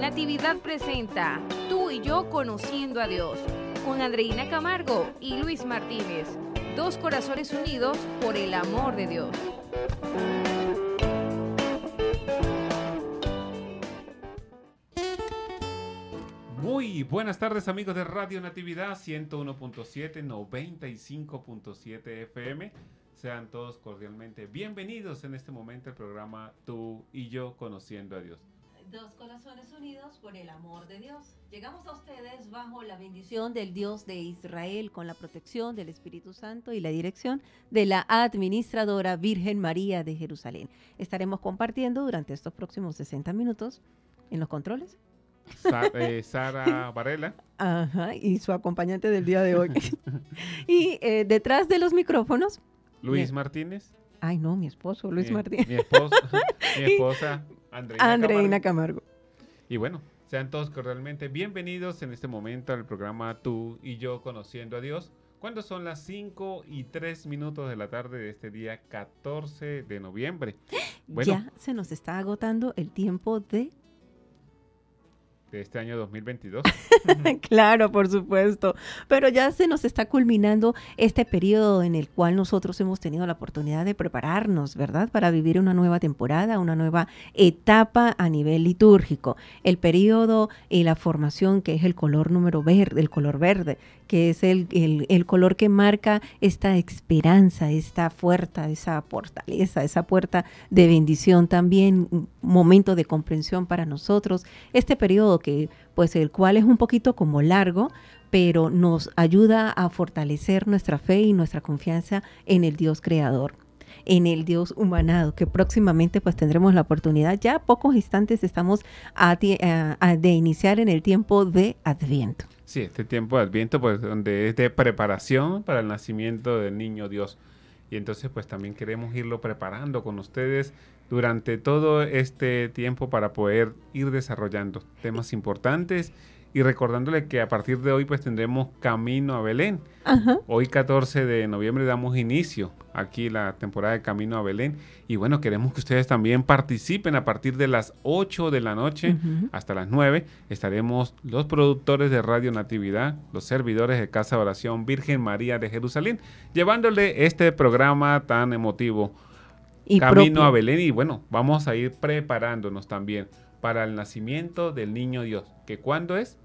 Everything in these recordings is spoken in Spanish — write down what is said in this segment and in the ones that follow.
Natividad presenta Tú y yo conociendo a Dios con Andreina Camargo y Luis Martínez, dos corazones unidos por el amor de Dios. Muy buenas tardes amigos de Radio Natividad 101.7, 95.7 FM. Sean todos cordialmente bienvenidos en este momento al programa Tú y yo conociendo a Dios. Dos corazones unidos por el amor de Dios. Llegamos a ustedes bajo la bendición del Dios de Israel, con la protección del Espíritu Santo y la dirección de la Administradora Virgen María de Jerusalén. Estaremos compartiendo durante estos próximos 60 minutos en los controles. Eh, Sara Varela. Ajá, y su acompañante del día de hoy. y eh, detrás de los micrófonos. Luis Martínez. Ay, no, mi esposo, Luis Martínez. Mi, esposo, mi esposa. Andreina, Camargo. Y bueno, sean todos cordialmente bienvenidos en este momento al programa Tú y yo conociendo a Dios. Cuando son las cinco y tres minutos de la tarde de este día 14 de noviembre. Bueno, ya se nos está agotando el tiempo de de este año 2022. claro, por supuesto. Pero ya se nos está culminando este periodo en el cual nosotros hemos tenido la oportunidad de prepararnos, ¿verdad? Para vivir una nueva temporada, una nueva etapa a nivel litúrgico. El periodo y la formación, que es el color número verde, el color verde, que es el, el, color que marca esta esperanza, esta fuerza, esa fortaleza, esa puerta de bendición también, un momento de comprensión para nosotros. Este periodo que pues el cual es un poquito como largo, pero nos ayuda a fortalecer nuestra fe y nuestra confianza en el Dios creador en el Dios humanado, que próximamente pues tendremos la oportunidad. Ya pocos instantes estamos a, de iniciar en el tiempo de Adviento. Sí, este tiempo de Adviento pues donde es de preparación para el nacimiento del niño Dios. Y entonces pues también queremos irlo preparando con ustedes durante todo este tiempo para poder ir desarrollando temas importantes y recordándole que a partir de hoy pues tendremos Camino a Belén. Hoy 14 de noviembre damos inicio aquí la temporada de Camino a Belén y bueno, queremos que ustedes también participen a partir de las 8 de la noche hasta las 9. Estaremos los productores de Radio Natividad, los servidores de Casa Oración Virgen María de Jerusalén, llevándole este programa tan emotivo y camino a Belén y bueno, vamos a ir preparándonos también para el nacimiento del niño Dios, que cuándo es?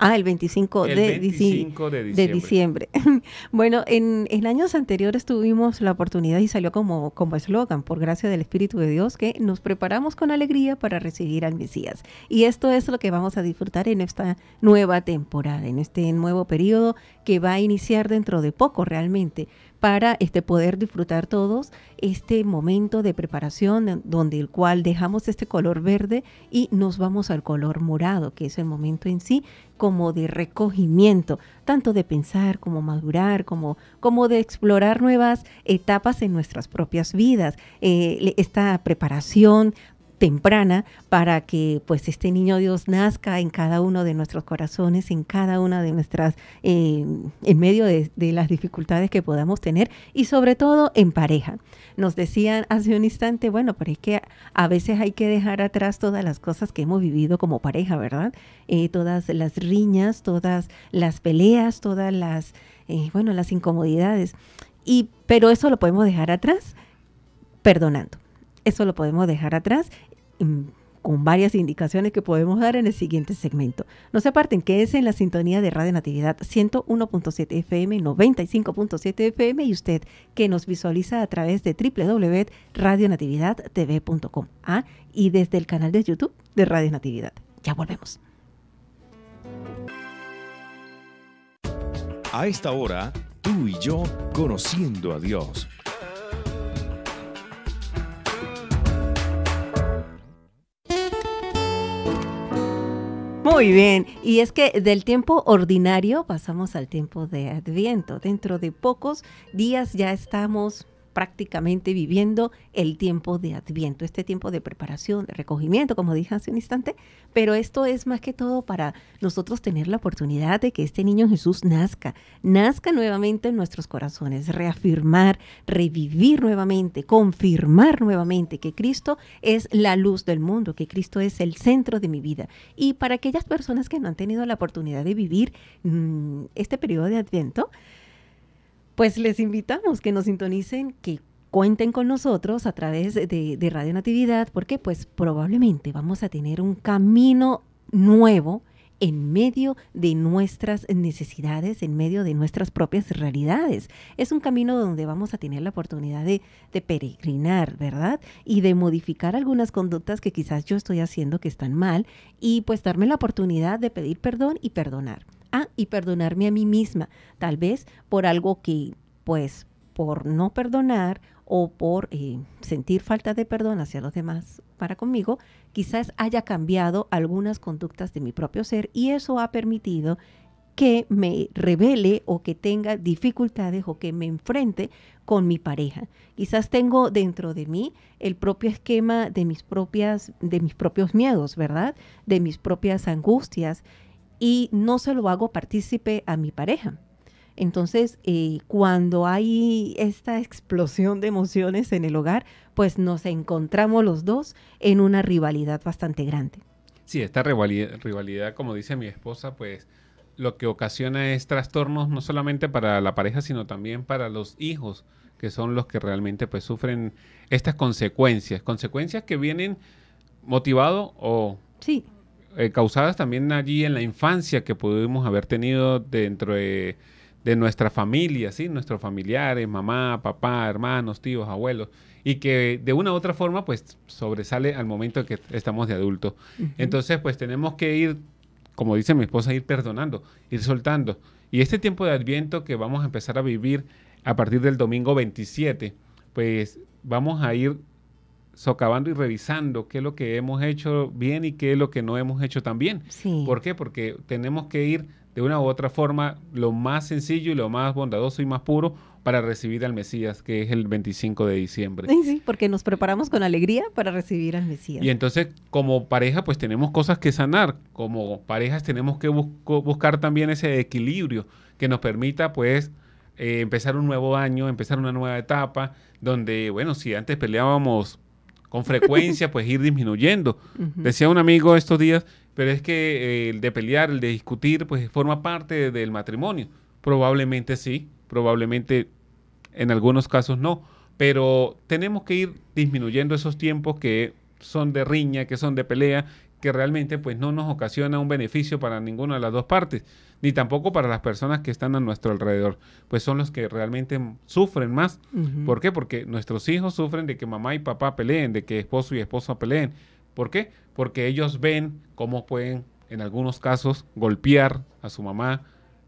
Ah, el 25, de, diciembre. bueno, en, años anteriores tuvimos la oportunidad y salió como, como eslogan, por gracia del Espíritu de Dios, que nos preparamos con alegría para recibir al Mesías. Y esto es lo que vamos a disfrutar en esta nueva temporada, en este nuevo periodo que va a iniciar dentro de poco realmente para este, poder disfrutar todos este momento de preparación donde el cual dejamos este color verde y nos vamos al color morado, que es el momento en sí como de recogimiento, tanto de pensar como madurar, como, como de explorar nuevas etapas en nuestras propias vidas. Eh, esta preparación temprana para que pues este niño Dios nazca en cada uno de nuestros corazones, en cada una de nuestras, eh, en medio de, las dificultades que podamos tener y sobre todo en pareja. Nos decían hace un instante, bueno, pero es que a veces hay que dejar atrás todas las cosas que hemos vivido como pareja, ¿verdad? Eh, todas las riñas, todas las peleas, todas las, eh, bueno, las incomodidades. Y, pero eso lo podemos dejar atrás perdonando eso lo podemos dejar atrás Mm, con varias indicaciones que podemos dar en el siguiente segmento. No se aparten, es en la sintonía de Radio Natividad 101.7 FM, 95.7 FM y usted que nos visualiza a través de www.radionatividadtv.com ¿ah? y desde el canal de YouTube de Radio Natividad. Ya volvemos. A esta hora, tú y yo conociendo a Dios Muy bien, y es que del tiempo ordinario pasamos al tiempo de Adviento. Dentro de pocos días ya estamos prácticamente viviendo el tiempo de Adviento, este tiempo de preparación, de recogimiento, como dije hace un instante, pero esto es más que todo para nosotros tener la oportunidad de que este niño Jesús nazca, nazca nuevamente en nuestros corazones, reafirmar, revivir nuevamente, confirmar nuevamente que Cristo es la luz del mundo, que Cristo es el centro de mi vida. Y para aquellas personas que no han tenido la oportunidad de vivir mm, este periodo de Adviento, pues les invitamos que nos sintonicen, que cuenten con nosotros a través de, Radio Natividad, porque pues probablemente vamos a tener un camino nuevo en medio de nuestras necesidades, en medio de nuestras propias realidades. Es un camino donde vamos a tener la oportunidad de, de, peregrinar, ¿verdad? Y de modificar algunas conductas que quizás yo estoy haciendo que están mal y pues darme la oportunidad de pedir perdón y perdonar y perdonarme a mí misma, tal vez por algo que, pues, por no perdonar o por eh, sentir falta de perdón hacia los demás para conmigo, quizás haya cambiado algunas conductas de mi propio ser y eso ha permitido que me revele o que tenga dificultades o que me enfrente con mi pareja. Quizás tengo dentro de mí el propio esquema de mis propias de mis propios miedos, ¿verdad? De mis propias angustias y no se lo hago partícipe a mi pareja. Entonces, eh, cuando hay esta explosión de emociones en el hogar, pues nos encontramos los dos en una rivalidad bastante grande. Sí, esta rivalidad, como dice mi esposa, pues lo que ocasiona es trastornos no solamente para la pareja, sino también para los hijos, que son los que realmente pues sufren estas consecuencias, consecuencias que vienen motivado o sí. Eh, causadas también allí en la infancia que pudimos haber tenido dentro de, nuestra familia, Nuestros familiares, mamá, papá, hermanos, tíos, abuelos y que de una u otra forma pues sobresale al momento que estamos de adultos. Entonces pues tenemos que ir, como dice mi esposa, ir perdonando, ir soltando. Y este tiempo de adviento que vamos a empezar a vivir a partir del domingo 27, pues vamos a ir socavando y revisando qué es lo que hemos hecho bien y qué es lo que no hemos hecho tan bien. ¿Por qué? Porque tenemos que ir de una u otra forma lo más sencillo y lo más bondadoso y más puro para recibir al Mesías, que es el 25 de diciembre. Sí, sí. porque nos preparamos con alegría para recibir al Mesías. Y entonces, como pareja, pues tenemos cosas que sanar. Como parejas tenemos que buscar también ese equilibrio que nos permita, pues, eh, empezar un nuevo año, empezar una nueva etapa, donde, bueno, si antes peleábamos con frecuencia pues ir disminuyendo. Decía un amigo estos días, pero es que eh, el de pelear, el de discutir, pues forma parte del matrimonio. Probablemente sí, probablemente en algunos casos no, pero tenemos que ir disminuyendo esos tiempos que son de riña, que son de pelea que realmente pues no nos ocasiona un beneficio para ninguna de las dos partes, ni tampoco para las personas que están a nuestro alrededor, pues son los que realmente sufren más. ¿Por qué? Porque nuestros hijos sufren de que mamá y papá peleen, de que esposo y esposa peleen. ¿Por qué? Porque ellos ven cómo pueden, en algunos casos, golpear a su mamá.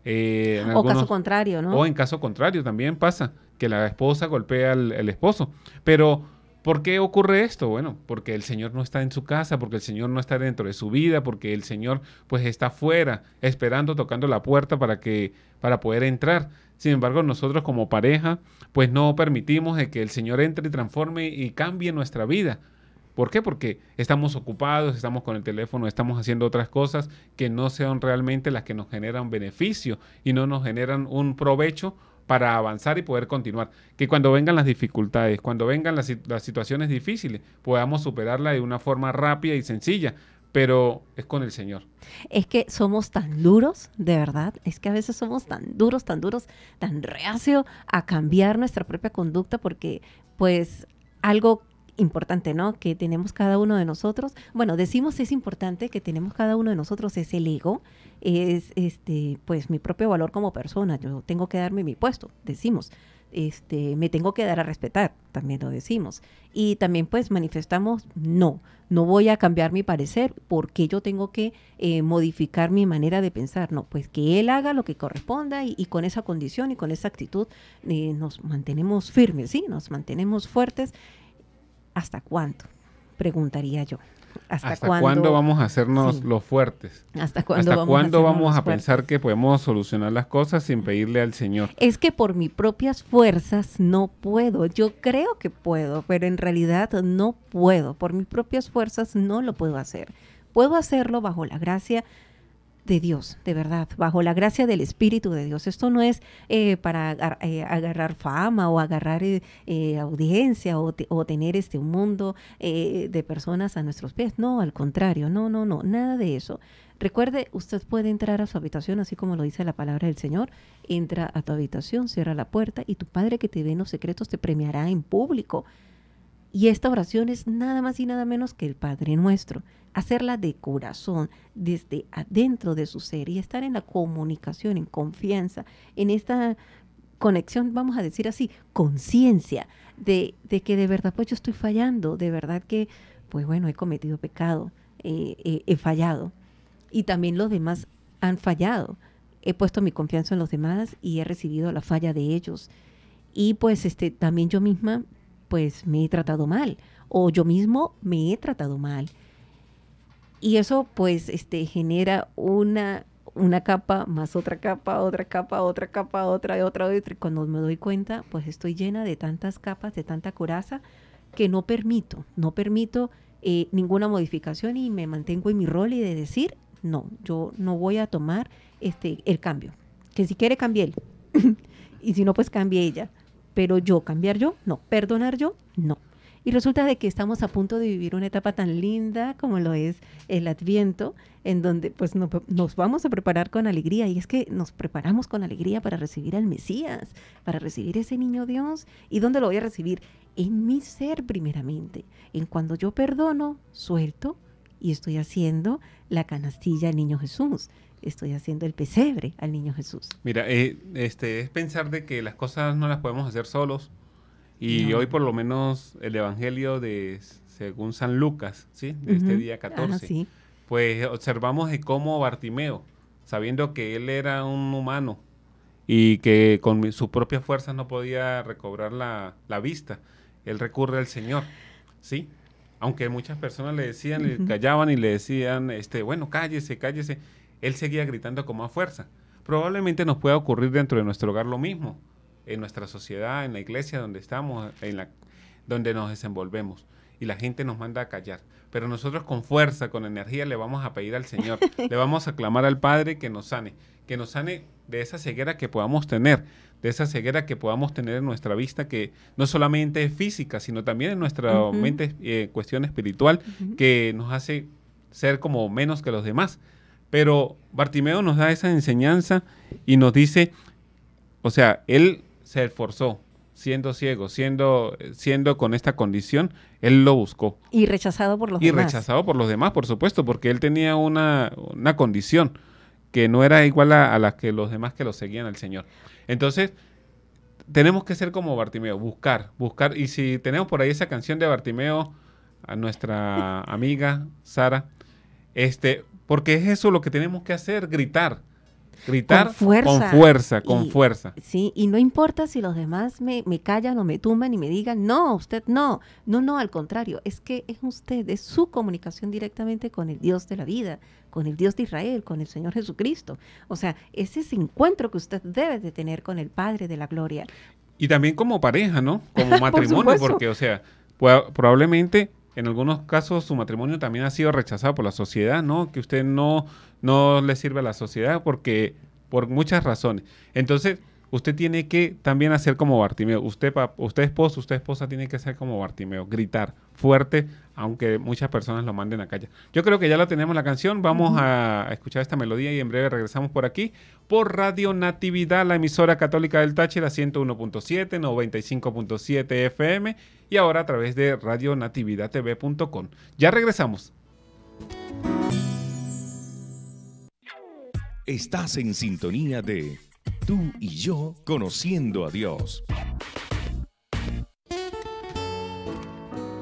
Eh, en caso contrario, ¿no? O en caso contrario, también pasa que la esposa golpea al, al esposo. Pero ¿Por qué ocurre esto? Bueno, porque el Señor no está en su casa, porque el Señor no está dentro de su vida, porque el Señor pues está fuera, esperando, tocando la puerta para que para poder entrar. Sin embargo, nosotros como pareja pues no permitimos que el Señor entre y transforme y cambie nuestra vida. ¿Por qué? Porque estamos ocupados, estamos con el teléfono, estamos haciendo otras cosas que no sean realmente las que nos generan beneficio y no nos generan un provecho para avanzar y poder continuar. Que cuando vengan las dificultades, cuando vengan las, situaciones difíciles, podamos superarla de una forma rápida y sencilla, pero es con el Señor. Es que somos tan duros, de verdad, es que a veces somos tan duros, tan duros, tan reacios a cambiar nuestra propia conducta porque pues algo importante, ¿no? Que tenemos cada uno de nosotros. Bueno, decimos es importante que tenemos cada uno de nosotros es el ego, es este, pues mi propio valor como persona. Yo tengo que darme mi puesto, decimos. Este, me tengo que dar a respetar, también lo decimos. Y también pues manifestamos, no, no voy a cambiar mi parecer porque yo tengo que eh, modificar mi manera de pensar. No, pues que él haga lo que corresponda y, con esa condición y con esa actitud eh, nos mantenemos firmes, ¿sí? Nos mantenemos fuertes ¿Hasta cuándo? Preguntaría yo. ¿Hasta, cuándo, vamos a hacernos los fuertes? ¿Hasta cuándo, vamos, a pensar que podemos solucionar las cosas sin pedirle al Señor? Es que por mis propias fuerzas no puedo. Yo creo que puedo, pero en realidad no puedo. Por mis propias fuerzas no lo puedo hacer. Puedo hacerlo bajo la gracia de Dios, de verdad, bajo la gracia del Espíritu de Dios. Esto no es eh, para eh, agarrar fama o agarrar eh, audiencia o, tener este mundo de personas a nuestros pies. No, al contrario, no, no, no, nada de eso. Recuerde, usted puede entrar a su habitación, así como lo dice la palabra del Señor. Entra a tu habitación, cierra la puerta y tu Padre que te ve en los secretos te premiará en público. Y esta oración es nada más y nada menos que el Padre Nuestro. Hacerla de corazón, desde adentro de su ser y estar en la comunicación, en confianza, en esta conexión, vamos a decir así, conciencia de, de, que de verdad pues yo estoy fallando, de verdad que pues bueno, he cometido pecado, eh, eh, he fallado y también los demás han fallado. He puesto mi confianza en los demás y he recibido la falla de ellos. Y pues este, también yo misma pues me he tratado mal o yo mismo me he tratado mal. Y eso pues este, genera una, una capa, más otra capa, otra capa, otra capa, otra, otra, otra. Y cuando me doy cuenta, pues estoy llena de tantas capas, de tanta coraza, que no permito, no permito eh, ninguna modificación y me mantengo en mi rol y de decir, no, yo no voy a tomar este, el cambio. Que si quiere, cambie él. y si no, pues cambie ella pero yo cambiar yo, no, perdonar yo, no. Y resulta de que estamos a punto de vivir una etapa tan linda como lo es el Adviento, en donde pues no, nos vamos a preparar con alegría. Y es que nos preparamos con alegría para recibir al Mesías, para recibir ese niño Dios. ¿Y dónde lo voy a recibir? En mi ser primeramente. En cuando yo perdono, suelto y estoy haciendo la canastilla al niño Jesús estoy haciendo el pesebre al niño Jesús. Mira, eh, este, es pensar de que las cosas no las podemos hacer solos. Y hoy por lo menos el Evangelio de, según San Lucas, ¿sí? de este día 14, pues observamos de cómo Bartimeo, sabiendo que él era un humano y que con sus propias fuerzas no podía recobrar la, la vista, él recurre al Señor, ¿sí? Aunque muchas personas le decían, le callaban y le decían, este, bueno, cállese, cállese él seguía gritando con más fuerza. Probablemente nos pueda ocurrir dentro de nuestro hogar lo mismo, en nuestra sociedad, en la iglesia donde estamos, en la, donde nos desenvolvemos. Y la gente nos manda a callar. Pero nosotros con fuerza, con energía, le vamos a pedir al Señor, le vamos a clamar al Padre que nos sane, que nos sane de esa ceguera que podamos tener, de esa ceguera que podamos tener en nuestra vista, que no solamente es física, sino también en nuestra mente, eh, cuestión espiritual, que nos hace ser como menos que los demás. Pero Bartimeo nos da esa enseñanza y nos dice, o sea, él se esforzó siendo ciego, siendo, siendo con esta condición, él lo buscó. Y rechazado por los y demás. Y rechazado por los demás, por supuesto, porque él tenía una, condición que no era igual a, a, la que los demás que lo seguían al Señor. Entonces, tenemos que ser como Bartimeo, buscar, buscar. Y si tenemos por ahí esa canción de Bartimeo, a nuestra amiga Sara, este, porque es eso lo que tenemos que hacer, gritar. Gritar con fuerza. Con fuerza, con fuerza. Sí, y no importa si los demás me, callan o me tumban y me digan, no, usted no. No, no, al contrario, es que es usted, es su comunicación directamente con el Dios de la vida, con el Dios de Israel, con el Señor Jesucristo. O sea, es ese encuentro que usted debe de tener con el Padre de la Gloria. Y también como pareja, ¿no? Como matrimonio, porque, o sea, probablemente en algunos casos su matrimonio también ha sido rechazado por la sociedad, ¿no? Que usted no, no le sirve a la sociedad porque por muchas razones. Entonces, usted tiene que también hacer como Bartimeo. Usted, usted esposo, usted esposa tiene que hacer como Bartimeo, gritar fuerte, aunque muchas personas lo manden a calle. Yo creo que ya la tenemos la canción, vamos a escuchar esta melodía y en breve regresamos por aquí, por Radio Natividad, la emisora católica del Táchira, 101.7, 95.7 FM y ahora a través de radionatividadtv.com. Ya regresamos. Estás en sintonía de Tú y yo conociendo a Dios.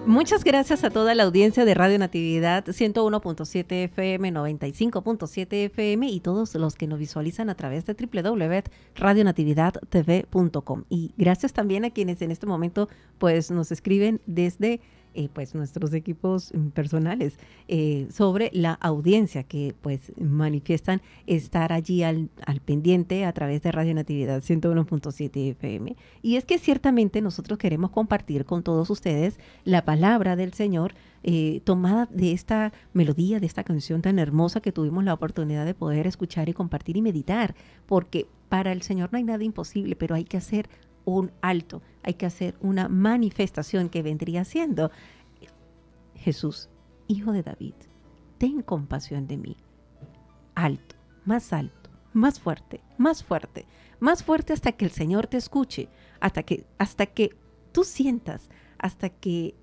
Muchas gracias a toda la audiencia de Radio Natividad 101.7 FM, 95.7 FM y todos los que nos visualizan a través de www.radionatividadtv.com. Y gracias también a quienes en este momento pues nos escriben desde eh, pues nuestros equipos mm, personales eh, sobre la audiencia que pues manifiestan estar allí al, pendiente a través de Radio Natividad 101.7 FM. Y es que ciertamente nosotros queremos compartir con todos ustedes la palabra del Señor eh, tomada de esta melodía, de esta canción tan hermosa que tuvimos la oportunidad de poder escuchar y compartir y meditar, porque para el Señor no hay nada imposible, pero hay que hacer un alto, hay que hacer una manifestación que vendría siendo, Jesús, hijo de David, ten compasión de mí. Alto, más alto, más fuerte, más fuerte, más fuerte hasta que el Señor te escuche, hasta que, hasta que tú sientas, hasta que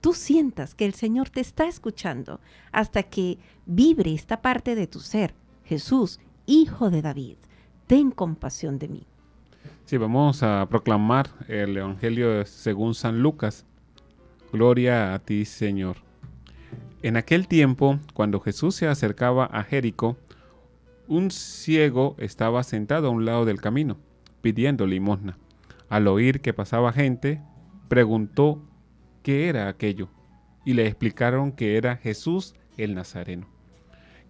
tú sientas que el Señor te está escuchando, hasta que vibre esta parte de tu ser. Jesús, hijo de David, ten compasión de mí vamos a proclamar el Evangelio según San Lucas. Gloria a ti, Señor. En aquel tiempo, cuando Jesús se acercaba a Jericó, un ciego estaba sentado a un lado del camino, pidiendo limosna. Al oír que pasaba gente, preguntó qué era aquello, y le explicaron que era Jesús el Nazareno,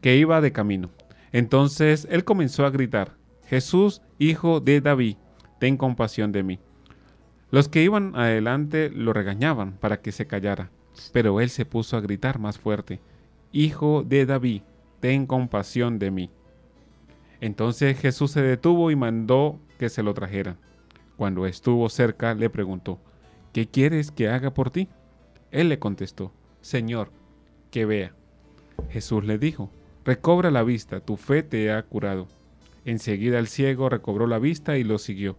que iba de camino. Entonces él comenzó a gritar, Jesús, hijo de David, ten compasión de mí. Los que iban adelante lo regañaban para que se callara, pero él se puso a gritar más fuerte, Hijo de David, ten compasión de mí. Entonces Jesús se detuvo y mandó que se lo trajeran. Cuando estuvo cerca le preguntó, ¿qué quieres que haga por ti? Él le contestó, Señor, que vea. Jesús le dijo, recobra la vista, tu fe te ha curado. Enseguida el ciego recobró la vista y lo siguió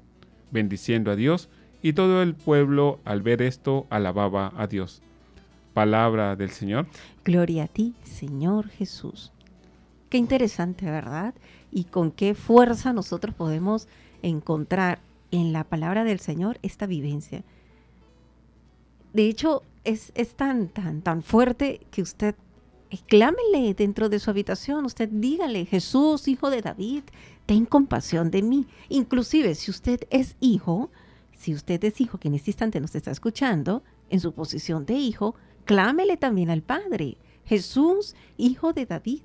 bendiciendo a Dios, y todo el pueblo al ver esto alababa a Dios. Palabra del Señor. Gloria a ti, Señor Jesús. Qué interesante, ¿verdad? Y con qué fuerza nosotros podemos encontrar en la palabra del Señor esta vivencia. De hecho, es, tan, tan, tan fuerte que usted exclámele eh, dentro de su habitación, usted dígale, Jesús, hijo de David, ten compasión de mí. Inclusive si usted es hijo, si usted es hijo que en este instante nos está escuchando, en su posición de hijo, clámele también al Padre. Jesús, hijo de David,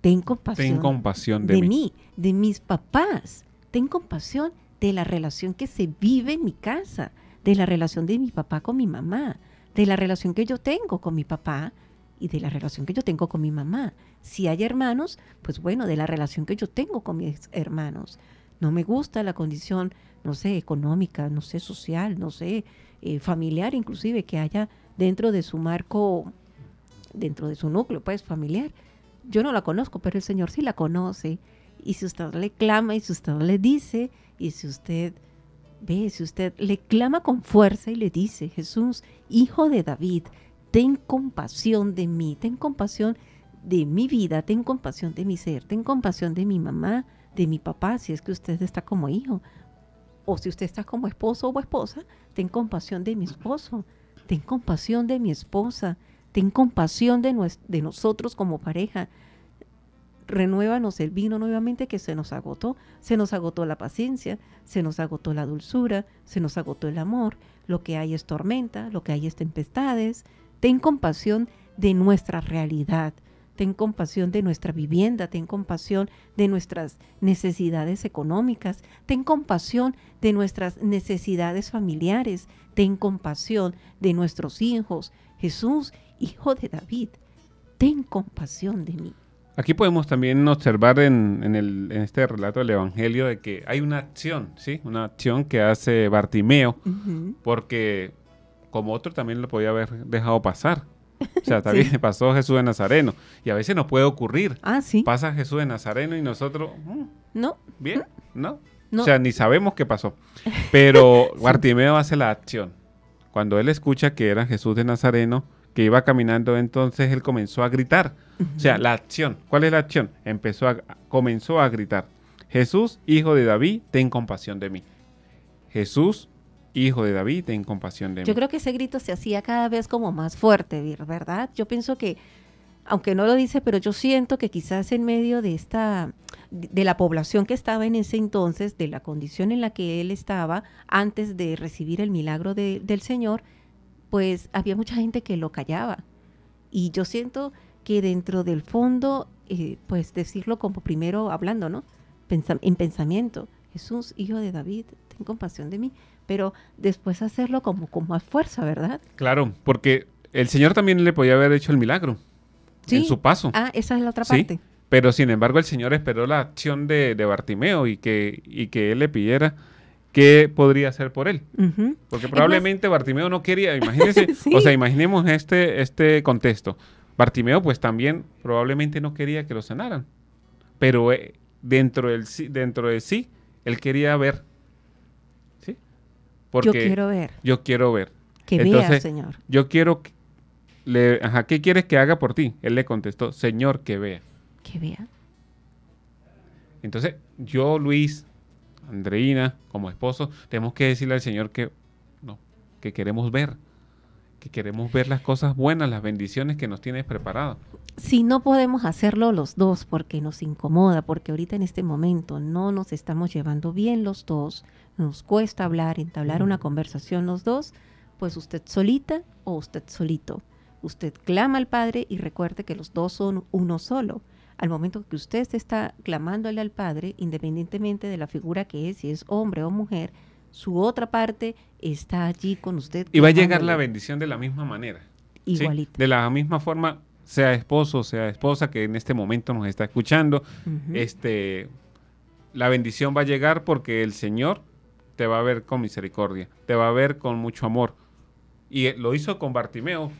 ten compasión, de, mí, de mis papás, ten compasión de la relación que se vive en mi casa, de la relación de mi papá con mi mamá, de la relación que yo tengo con mi papá, y de la relación que yo tengo con mi mamá. Si hay hermanos, pues bueno, de la relación que yo tengo con mis hermanos. No me gusta la condición, no sé, económica, no sé, social, no sé, eh, familiar inclusive, que haya dentro de su marco, dentro de su núcleo, pues familiar. Yo no la conozco, pero el Señor sí la conoce. Y si usted le clama, y si usted le dice, y si usted ve, si usted le clama con fuerza y le dice, Jesús, hijo de David, ten compasión de mí, ten compasión de mi vida, ten compasión de mi ser, ten compasión de mi mamá, de mi papá, si es que usted está como hijo, o si usted está como esposo o esposa, ten compasión de mi esposo, ten compasión de mi esposa, ten compasión de, de nosotros como pareja. Renuévanos el vino nuevamente que se nos agotó. Se nos agotó la paciencia, se nos agotó la dulzura, se nos agotó el amor. Lo que hay es tormenta, lo que hay es tempestades, Ten compasión de nuestra realidad, ten compasión de nuestra vivienda, ten compasión de nuestras necesidades económicas, ten compasión de nuestras necesidades familiares, ten compasión de nuestros hijos. Jesús, hijo de David, ten compasión de mí. Aquí podemos también observar en, este relato del Evangelio de que hay una acción, ¿sí? Una acción que hace Bartimeo, porque como otro también lo podía haber dejado pasar. O sea, también pasó Jesús de Nazareno. Y a veces nos puede ocurrir. Ah, sí. Pasa Jesús de Nazareno y nosotros. Mm, no. Bien, mm. no. O sea, ni sabemos qué pasó. Pero Bartimeo hace la acción. Cuando él escucha que era Jesús de Nazareno, que iba caminando, entonces él comenzó a gritar. O sea, la acción. ¿Cuál es la acción? Empezó a, comenzó a gritar. Jesús, hijo de David, ten compasión de mí. Jesús, Hijo de David, ten compasión de mí. Yo creo que ese grito se hacía cada vez como más fuerte, ¿verdad? Yo pienso que, aunque no lo dice, pero yo siento que quizás en medio de esta, de la población que estaba en ese entonces, de la condición en la que él estaba antes de recibir el milagro del Señor, pues había mucha gente que lo callaba. Y yo siento que dentro del fondo, eh, pues decirlo como primero hablando, ¿no? en pensamiento, Jesús, hijo de David, ten compasión de mí pero después hacerlo como con más fuerza, ¿verdad? Claro, porque el Señor también le podía haber hecho el milagro en su paso. Ah, esa es la otra parte. Pero sin embargo el Señor esperó la acción de, Bartimeo y que, que él le pidiera qué podría hacer por él. Porque probablemente Bartimeo no quería, imagínense, o sea, imaginemos este, este contexto. Bartimeo pues también probablemente no quería que lo sanaran, pero eh, dentro, del, dentro de sí, él quería ver yo quiero ver. Yo quiero ver. Que Entonces, vea, Señor. Yo quiero le, ajá, ¿qué quieres que haga por ti? Él le contestó, Señor, que vea. Que vea. Entonces, yo, Luis, Andreina, como esposo, tenemos que decirle al Señor que no, que queremos ver que queremos ver las cosas buenas, las bendiciones que nos tienes preparado. Si no podemos hacerlo los dos porque nos incomoda, porque ahorita en este momento no nos estamos llevando bien los dos, nos cuesta hablar, entablar una mm. conversación los dos, pues usted solita o usted solito. Usted clama al Padre y recuerde que los dos son uno solo. Al momento que usted está clamándole al Padre, independientemente de la figura que es, si es hombre o mujer, su otra parte está allí con usted. Y va a llegar la bendición de la misma manera. Igualito. De la misma forma, sea esposo, o sea esposa que en este momento nos está escuchando, este, la bendición va a llegar porque el Señor te va a ver con misericordia, te va a ver con mucho amor. Y lo hizo con Bartimeo,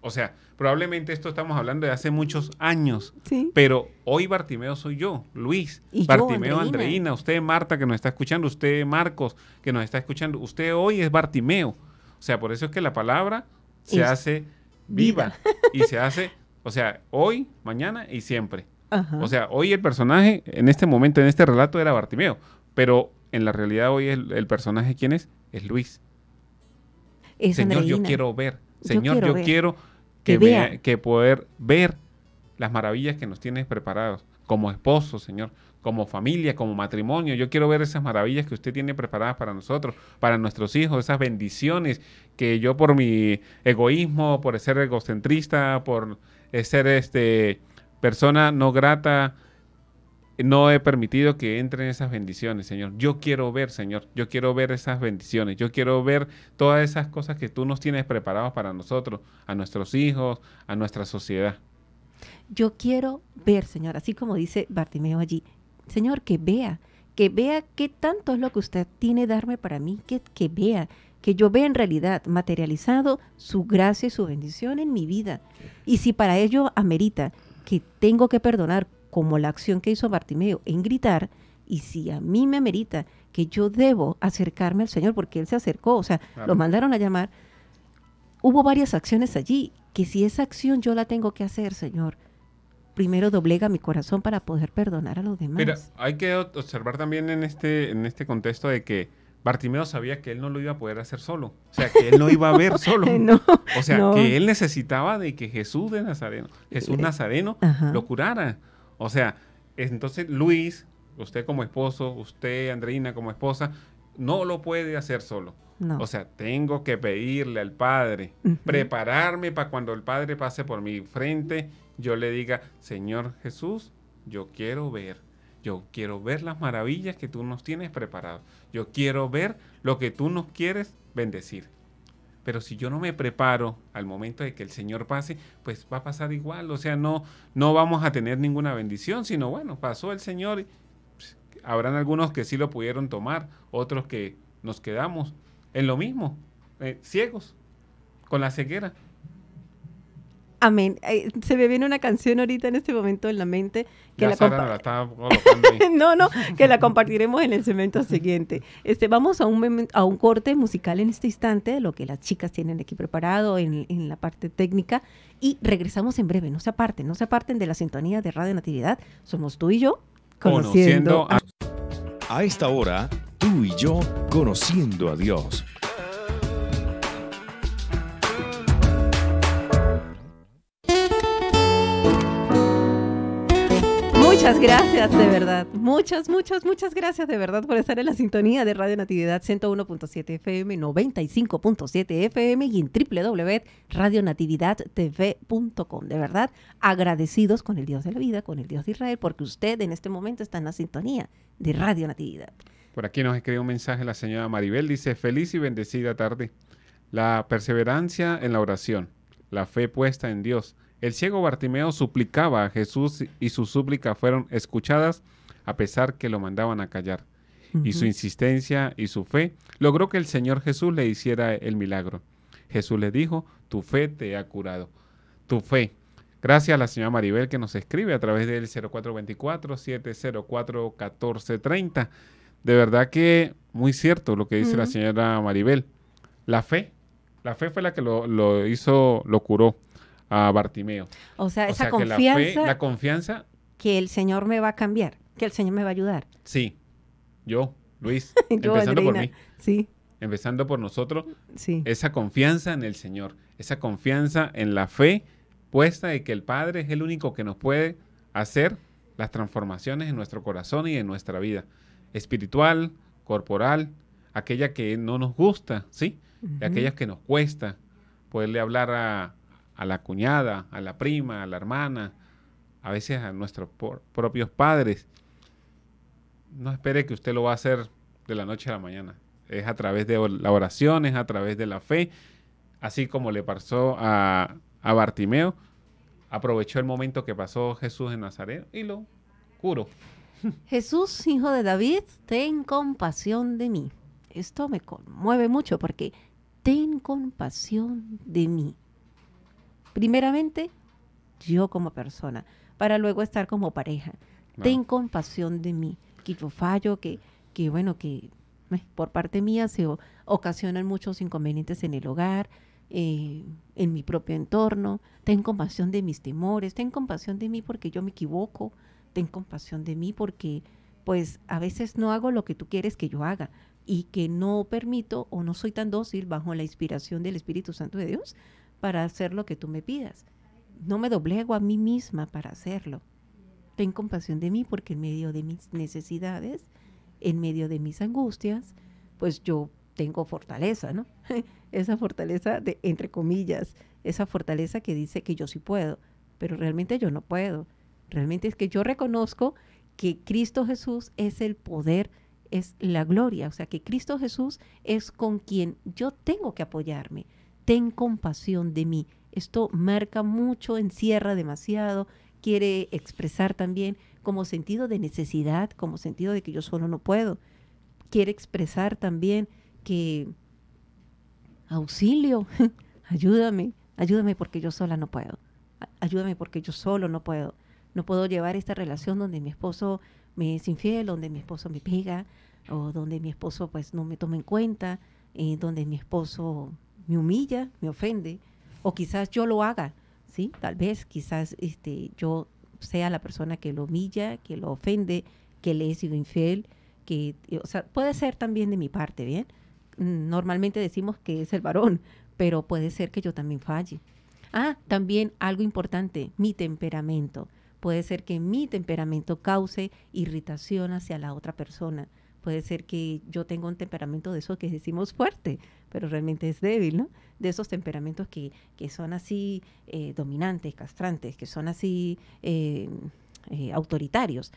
o sea, probablemente esto estamos hablando de hace muchos años, pero hoy Bartimeo soy yo, Luis, Bartimeo Andreina. usted Marta que nos está escuchando, usted Marcos que nos está escuchando, usted hoy es Bartimeo. O sea, por eso es que la palabra se hace viva, y se hace, o sea, hoy, mañana y siempre. O sea, hoy el personaje en este momento, en este relato era Bartimeo, pero en la realidad hoy el, personaje, ¿quién es? Es Luis. Señor, yo quiero ver Señor, yo quiero, que, vea. que poder ver las maravillas que nos tienes preparados como esposo, Señor, como familia, como matrimonio. Yo quiero ver esas maravillas que usted tiene preparadas para nosotros, para nuestros hijos, esas bendiciones que yo por mi egoísmo, por ser egocentrista, por ser este persona no grata, no he permitido que entren esas bendiciones, Señor. Yo quiero ver, Señor, yo quiero ver esas bendiciones, yo quiero ver todas esas cosas que tú nos tienes preparados para nosotros, a nuestros hijos, a nuestra sociedad. Yo quiero ver, Señor, así como dice Bartimeo allí, Señor, que vea, que vea qué tanto es lo que usted tiene darme para mí, que, que vea, que yo vea en realidad materializado su gracia y su bendición en mi vida. Y si para ello amerita que tengo que perdonar como la acción que hizo Bartimeo en gritar, y si a mí me amerita que yo debo acercarme al Señor, porque Él se acercó, o sea, lo mandaron a llamar, hubo varias acciones allí, que si esa acción yo la tengo que hacer, Señor, primero doblega mi corazón para poder perdonar a los demás. Mira, hay que observar también en este, en este contexto de que Bartimeo sabía que él no lo iba a poder hacer solo, o sea, que él no iba a ver solo, o sea, que él necesitaba de que Jesús de Nazareno, Jesús eh, Nazareno, lo curara. O sea, entonces Luis, usted como esposo, usted, Andreina, como esposa, no lo puede hacer solo. O sea, tengo que pedirle al padre, prepararme para cuando el padre pase por mi frente, yo le diga, Señor Jesús, yo quiero ver, yo quiero ver las maravillas que tú nos tienes preparado, yo quiero ver lo que tú nos quieres bendecir pero si yo no me preparo al momento de que el Señor pase, pues va a pasar igual, o sea, no, no vamos a tener ninguna bendición, sino bueno, pasó el Señor, pues, habrán algunos que sí lo pudieron tomar, otros que nos quedamos en lo mismo, eh, ciegos, con la ceguera, Amén. se me viene una canción ahorita en este momento en la mente que la, No, no, que la compartiremos en el segmento siguiente. Este, vamos a un a un corte musical en este instante, lo que las chicas tienen aquí preparado en, en la parte técnica y regresamos en breve. No se aparten, no se aparten de la sintonía de Radio Natividad. Somos tú y yo conociendo, conociendo a... a esta hora tú y yo conociendo a Dios. Muchas gracias, de verdad. Muchas, muchas, muchas gracias, de verdad, por estar en la sintonía de Radio Natividad 101.7 FM, 95.7 FM y en www.radionatividadtv.com. De verdad, agradecidos con el Dios de la vida, con el Dios de Israel, porque usted en este momento está en la sintonía de Radio Natividad. Por aquí nos escribe un mensaje la señora Maribel, dice, feliz y bendecida tarde. La perseverancia en la oración, la fe puesta en Dios el ciego Bartimeo suplicaba a Jesús y sus súplicas fueron escuchadas a pesar que lo mandaban a callar. Y su insistencia y su fe logró que el Señor Jesús le hiciera el milagro. Jesús le dijo, tu fe te ha curado. Tu fe. Gracias a la señora Maribel que nos escribe a través del 0424-704-1430. De verdad que muy cierto lo que dice la señora Maribel. La fe, la fe fue la que lo, lo hizo, lo curó a Bartimeo. O sea, esa confianza. la, confianza. Que el Señor me va a cambiar, que el Señor me va a ayudar. Sí, yo, Luis, empezando por mí. Sí. Empezando por nosotros, sí. esa confianza en el Señor, esa confianza en la fe puesta de que el Padre es el único que nos puede hacer las transformaciones en nuestro corazón y en nuestra vida, espiritual, corporal, aquella que no nos gusta, ¿sí? Aquella aquellas que nos cuesta, poderle hablar a, a la cuñada, a la prima, a la hermana, a veces a nuestros propios padres. No espere que usted lo va a hacer de la noche a la mañana. Es a través de la oración, es a través de la fe, así como le pasó a, a Bartimeo. Aprovechó el momento que pasó Jesús en Nazaret y lo curó. Jesús, hijo de David, ten compasión de mí. Esto me conmueve mucho porque ten compasión de mí. Primeramente, yo como persona, para luego estar como pareja. Ten compasión de mí, que yo fallo, que, que bueno, que eh, por parte mía se ocasionan muchos inconvenientes en el hogar, eh, en mi propio entorno. Ten compasión de mis temores, ten compasión de mí porque yo me equivoco, ten compasión de mí porque pues a veces no hago lo que tú quieres que yo haga y que no permito o no soy tan dócil bajo la inspiración del Espíritu Santo de Dios para hacer lo que tú me pidas. No me doblego a mí misma para hacerlo. Ten compasión de mí porque en medio de mis necesidades, en medio de mis angustias, pues yo tengo fortaleza, ¿no? esa fortaleza de, entre comillas, esa fortaleza que dice que yo sí puedo, pero realmente yo no puedo. Realmente es que yo reconozco que Cristo Jesús es el poder, es la gloria, o sea, que Cristo Jesús es con quien yo tengo que apoyarme ten compasión de mí. Esto marca mucho, encierra demasiado, quiere expresar también como sentido de necesidad, como sentido de que yo solo no puedo. Quiere expresar también que auxilio, ayúdame, ayúdame porque yo sola no puedo. Ayúdame porque yo solo no puedo. No puedo llevar esta relación donde mi esposo me es infiel, donde mi esposo me pega, o donde mi esposo pues no me toma en cuenta, eh, donde mi esposo me humilla, me ofende, o quizás yo lo haga, ¿sí? Tal vez, quizás este, yo sea la persona que lo humilla, que lo ofende, que le he sido infiel, que, o sea, puede ser también de mi parte, ¿bien? Normalmente decimos que es el varón, pero puede ser que yo también falle. Ah, también algo importante, mi temperamento. Puede ser que mi temperamento cause irritación hacia la otra persona puede ser que yo tenga un temperamento de esos que decimos fuerte, pero realmente es débil, ¿no? De esos temperamentos que, que son así eh, dominantes, castrantes, que son así eh, eh, autoritarios.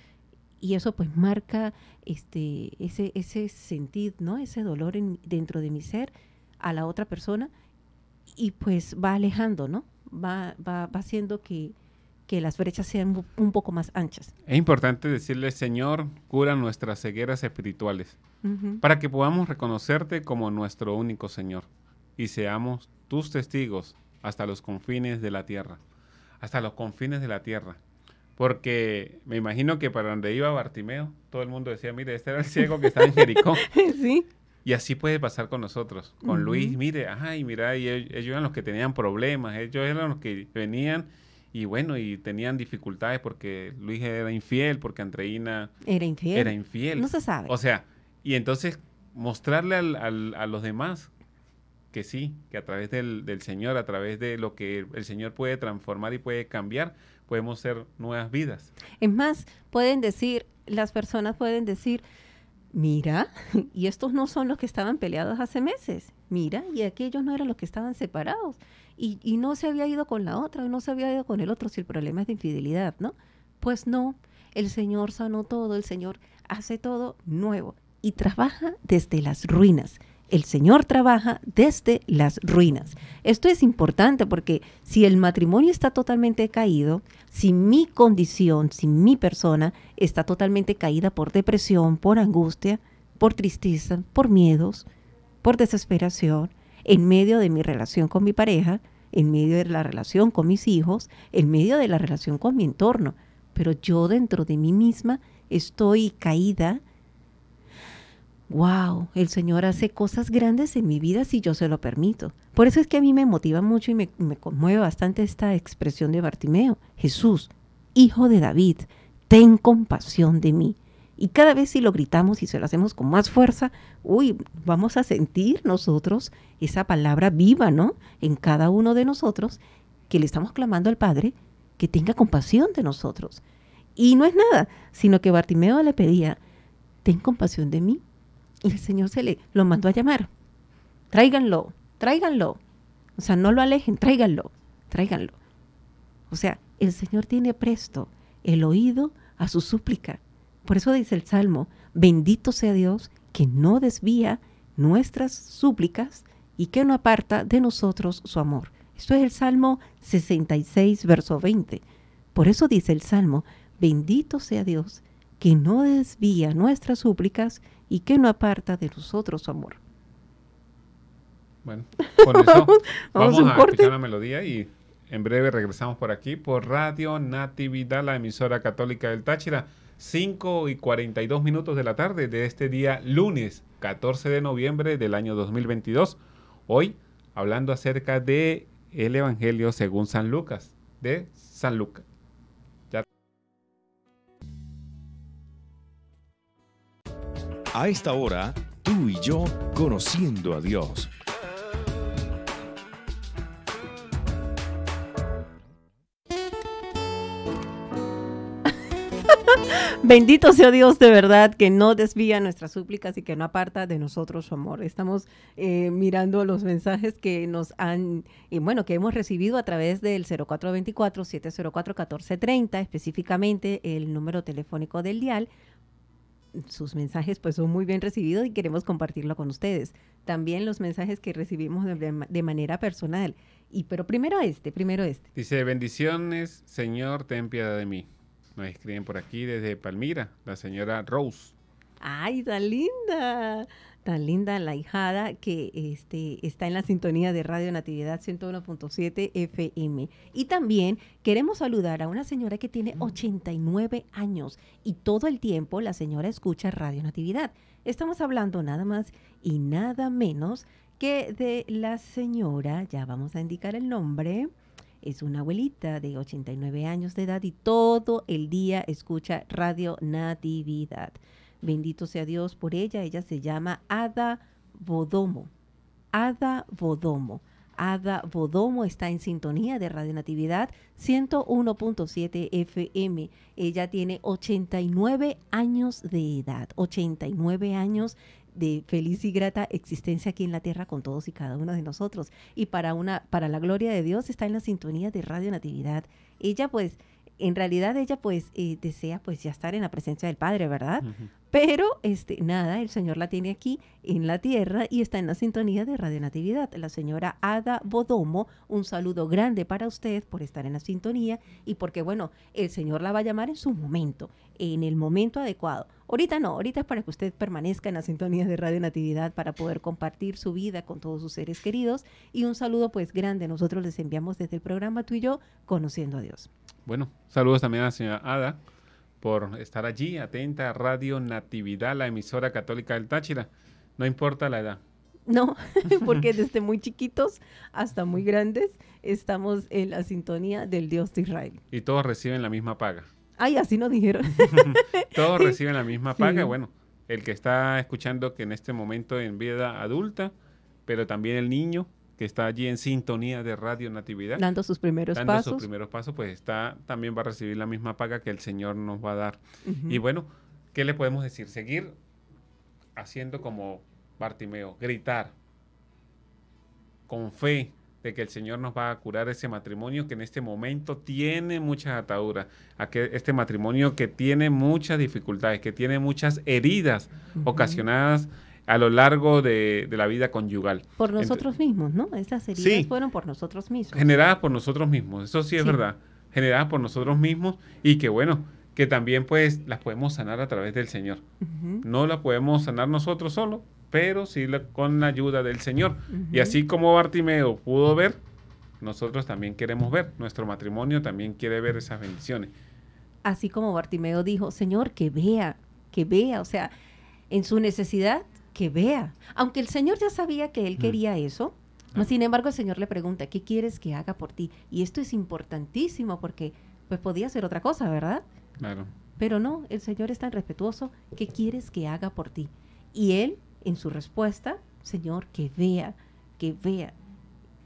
Y eso pues marca este, ese, ese sentir, ¿no? Ese dolor dentro de mi ser a la otra persona y pues va alejando, ¿no? va, va haciendo que, que las brechas sean un poco más anchas. Es importante decirle, Señor, cura nuestras cegueras espirituales, para que podamos reconocerte como nuestro único Señor y seamos tus testigos hasta los confines de la tierra, hasta los confines de la tierra. Porque me imagino que para donde iba Bartimeo, todo el mundo decía, mire, este era el ciego que está en Jericó. sí. Y así puede pasar con nosotros, con Luis, mire, ay, mira, y ellos, ellos eran los que tenían problemas, ellos eran los que venían y bueno, y tenían dificultades porque Luis era infiel, porque Andreina era infiel. Era infiel. No se sabe. O sea, y entonces mostrarle al, a los demás que sí, que a través del, del, Señor, a través de lo que el Señor puede transformar y puede cambiar, podemos ser nuevas vidas. Es más, pueden decir, las personas pueden decir, mira, y estos no son los que estaban peleados hace meses, mira, y aquellos no eran los que estaban separados y, no se había ido con la otra, no se había ido con el otro, si el problema es de infidelidad, ¿no? Pues no, el Señor sanó todo, el Señor hace todo nuevo y trabaja desde las ruinas. El Señor trabaja desde las ruinas. Esto es importante porque si el matrimonio está totalmente caído, si mi condición, si mi persona está totalmente caída por depresión, por angustia, por tristeza, por miedos, por desesperación, en medio de mi relación con mi pareja, en medio de la relación con mis hijos, en medio de la relación con mi entorno. Pero yo dentro de mí misma estoy caída. Wow, el Señor hace cosas grandes en mi vida si yo se lo permito. Por eso es que a mí me motiva mucho y me, conmueve bastante esta expresión de Bartimeo. Jesús, hijo de David, ten compasión de mí. Y cada vez si lo gritamos y se lo hacemos con más fuerza, uy, vamos a sentir nosotros esa palabra viva, ¿no? En cada uno de nosotros que le estamos clamando al Padre que tenga compasión de nosotros. Y no es nada, sino que Bartimeo le pedía, ten compasión de mí. Y el Señor se le lo mandó a llamar. Tráiganlo, tráiganlo. O sea, no lo alejen, tráiganlo, tráiganlo. O sea, el Señor tiene presto el oído a su súplica. Por eso dice el Salmo, bendito sea Dios que no desvía nuestras súplicas y que no aparta de nosotros su amor. Esto es el Salmo 66, verso 20. Por eso dice el Salmo, bendito sea Dios que no desvía nuestras súplicas y que no aparta de nosotros su amor. Bueno, con eso vamos, a corte. la melodía y en breve regresamos por aquí por Radio Natividad, la emisora católica del Táchira. 5 y 42 minutos de la tarde de este día lunes 14 de noviembre del año 2022. Hoy hablando acerca de el Evangelio según San Lucas, de San Lucas. A esta hora, tú y yo conociendo a Dios. Bendito sea Dios de verdad que no desvía nuestras súplicas y que no aparta de nosotros su amor. Estamos eh, mirando los mensajes que nos han, y bueno, que hemos recibido a través del 0424-704-1430, específicamente el número telefónico del dial. Sus mensajes pues son muy bien recibidos y queremos compartirlo con ustedes. También los mensajes que recibimos de, de manera personal. Y pero primero este, primero este. Dice, bendiciones, Señor, ten piedad de mí. Nos escriben por aquí desde Palmira, la señora Rose. Ay, tan linda, tan linda la hijada que este, está en la sintonía de Radio Natividad 101.7 FM. Y también queremos saludar a una señora que tiene 89 mm. años y todo el tiempo la señora escucha Radio Natividad. Estamos hablando nada más y nada menos que de la señora, ya vamos a indicar el nombre es una abuelita de 89 años de edad y todo el día escucha Radio Natividad. Bendito sea Dios por ella. Ella se llama Ada Bodomo. Ada Bodomo. Ada Bodomo está en sintonía de Radio Natividad 101.7 FM. Ella tiene 89 años de edad, 89 años de feliz y grata existencia aquí en la tierra con todos y cada uno de nosotros. Y para una, para la gloria de Dios está en la sintonía de Radio Natividad. Ella pues, en realidad ella pues eh, desea pues ya estar en la presencia del Padre, ¿verdad? Pero este, nada, el Señor la tiene aquí en la tierra y está en la sintonía de Radio Natividad. La señora Ada Bodomo, un saludo grande para usted por estar en la sintonía y porque, bueno, el Señor la va a llamar en su momento, en el momento adecuado. Ahorita no, ahorita es para que usted permanezca en la sintonía de Radio Natividad para poder compartir su vida con todos sus seres queridos. Y un saludo pues grande, nosotros les enviamos desde el programa Tú y yo, Conociendo a Dios. Bueno, saludos también a la señora Ada por estar allí, atenta a Radio Natividad, la emisora católica del Táchira. No importa la edad. No, porque desde muy chiquitos hasta muy grandes estamos en la sintonía del Dios de Israel. Y todos reciben la misma paga. Ay, así nos dijeron. todos reciben la misma paga. Bueno, el que está escuchando que en este momento en vida adulta, pero también el niño, que está allí en sintonía de Radio Natividad. Dando sus primeros dando pasos. primeros pues está, también va a recibir la misma paga que el Señor nos va a dar. Y bueno, ¿qué le podemos decir? Seguir haciendo como Bartimeo, gritar con fe de que el Señor nos va a curar ese matrimonio que en este momento tiene muchas ataduras, a que este matrimonio que tiene muchas dificultades, que tiene muchas heridas ocasionadas a lo largo de, la vida conyugal. Por nosotros mismos, ¿no? Esas heridas fueron por nosotros mismos. Generadas por nosotros mismos, eso sí es verdad. Generadas por nosotros mismos y que bueno, que también pues las podemos sanar a través del Señor. No las podemos sanar nosotros solo, pero sí con la ayuda del Señor. Y así como Bartimeo pudo ver, nosotros también queremos ver, nuestro matrimonio también quiere ver esas bendiciones. Así como Bartimeo dijo, Señor, que vea, que vea, o sea, en su necesidad que vea. Aunque el Señor ya sabía que él mm. quería eso, ah. sin embargo el Señor le pregunta, ¿qué quieres que haga por ti? Y esto es importantísimo porque pues podía ser otra cosa, ¿verdad? Claro. Pero no, el Señor es tan respetuoso, ¿qué quieres que haga por ti? Y él, en su respuesta, Señor, que vea, que vea,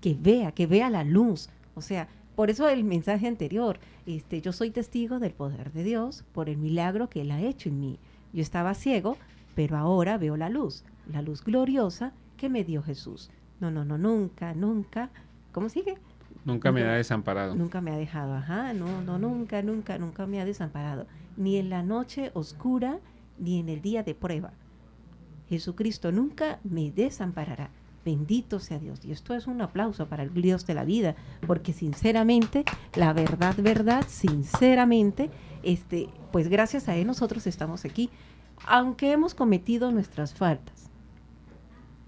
que vea, que vea la luz. O sea, por eso el mensaje anterior, este, yo soy testigo del poder de Dios por el milagro que Él ha hecho en mí. Yo estaba ciego, pero ahora veo la luz, la luz gloriosa que me dio Jesús. No, no, no, nunca, nunca. ¿Cómo sigue? Nunca me ha desamparado. Nunca me ha dejado, ajá, no, no, nunca, nunca, nunca me ha desamparado. Ni en la noche oscura, ni en el día de prueba. Jesucristo nunca me desamparará. Bendito sea Dios. Y esto es un aplauso para el Dios de la vida, porque sinceramente, la verdad, verdad, sinceramente, este, pues gracias a Él nosotros estamos aquí aunque hemos cometido nuestras faltas.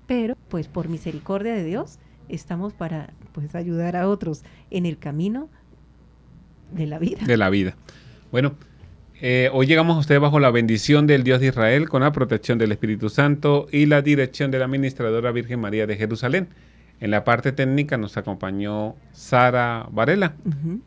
Pero, pues por misericordia de Dios, estamos para pues ayudar a otros en el camino de la vida. De la vida. Bueno, eh, hoy llegamos a ustedes bajo la bendición del Dios de Israel, con la protección del Espíritu Santo y la dirección de la Administradora Virgen María de Jerusalén. En la parte técnica nos acompañó Sara Varela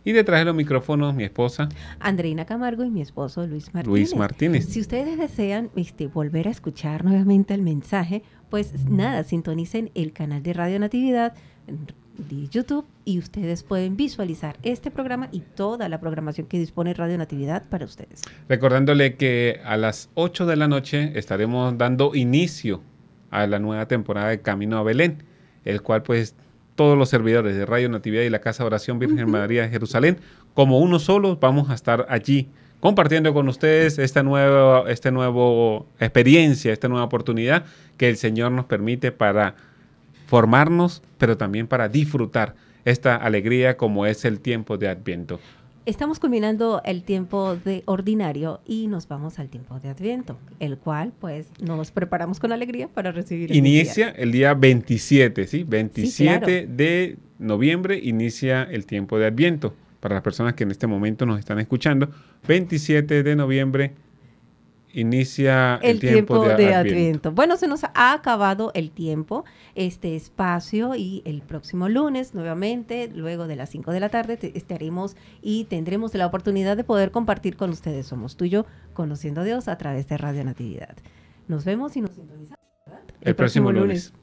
y detrás de los micrófonos mi esposa Andreina Camargo y mi esposo Luis Martínez. Luis Martínez. Si ustedes desean este, volver a escuchar nuevamente el mensaje, pues nada, sintonicen el canal de Radio Natividad mm, de YouTube y ustedes pueden visualizar este programa y toda la programación que dispone Radio Natividad para ustedes. Recordándole que a las 8 de la noche estaremos dando inicio a la nueva temporada de Camino a Belén el cual pues todos los servidores de Radio Natividad y la Casa Oración Virgen María de Jerusalén, como uno solo, vamos a estar allí compartiendo con ustedes esta nueva, esta nueva experiencia, esta nueva oportunidad que el Señor nos permite para formarnos, pero también para disfrutar esta alegría como es el tiempo de Adviento. Estamos culminando el tiempo de ordinario y nos vamos al tiempo de Adviento, el cual pues nos preparamos con alegría para recibir. inicia el día, 27, ¿sí? 27 de noviembre inicia el tiempo de Adviento. Para las personas que en este momento nos están escuchando, 27 de noviembre inicia el, tiempo, de, Adviento. Bueno, se nos ha acabado el tiempo, este espacio y el próximo lunes nuevamente, luego de las 5 de la tarde, estaremos y tendremos la oportunidad de poder compartir con ustedes Somos Tuyo, Conociendo a Dios a través de Radio Natividad. Nos vemos y nos sintonizamos. El, próximo, lunes.